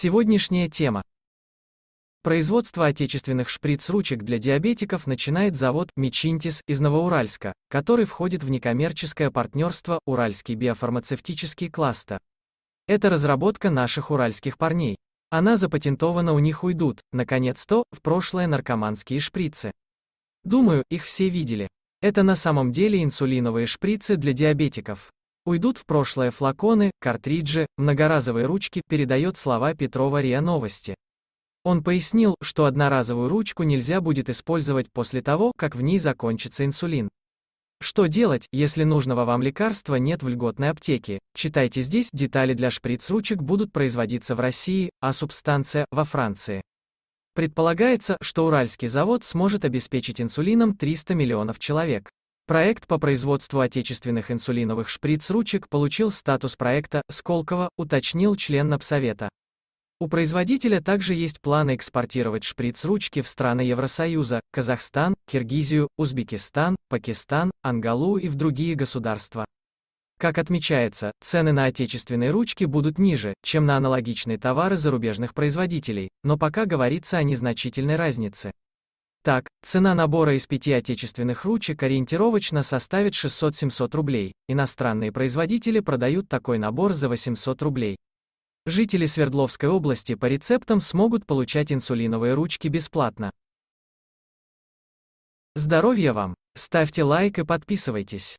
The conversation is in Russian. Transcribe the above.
Сегодняшняя тема. Производство отечественных шприц-ручек для диабетиков начинает завод «Мечинтис» из Новоуральска, который входит в некоммерческое партнерство «Уральский биофармацевтический кластер». Это разработка наших уральских парней. Она запатентована у них уйдут, наконец-то, в прошлое наркоманские шприцы. Думаю, их все видели. Это на самом деле инсулиновые шприцы для диабетиков. Уйдут в прошлое флаконы, картриджи, многоразовые ручки, передает слова Петрова РИА Новости. Он пояснил, что одноразовую ручку нельзя будет использовать после того, как в ней закончится инсулин. Что делать, если нужного вам лекарства нет в льготной аптеке? Читайте здесь, детали для шприц-ручек будут производиться в России, а субстанция – во Франции. Предполагается, что Уральский завод сможет обеспечить инсулином 300 миллионов человек. Проект по производству отечественных инсулиновых шприц-ручек получил статус проекта «Сколково», уточнил член Напсовета. У производителя также есть планы экспортировать шприц-ручки в страны Евросоюза, Казахстан, Киргизию, Узбекистан, Пакистан, Ангалу и в другие государства. Как отмечается, цены на отечественные ручки будут ниже, чем на аналогичные товары зарубежных производителей, но пока говорится о незначительной разнице. Так, цена набора из пяти отечественных ручек ориентировочно составит 600-700 рублей, иностранные производители продают такой набор за 800 рублей. Жители Свердловской области по рецептам смогут получать инсулиновые ручки бесплатно. Здоровья вам! Ставьте лайк и подписывайтесь.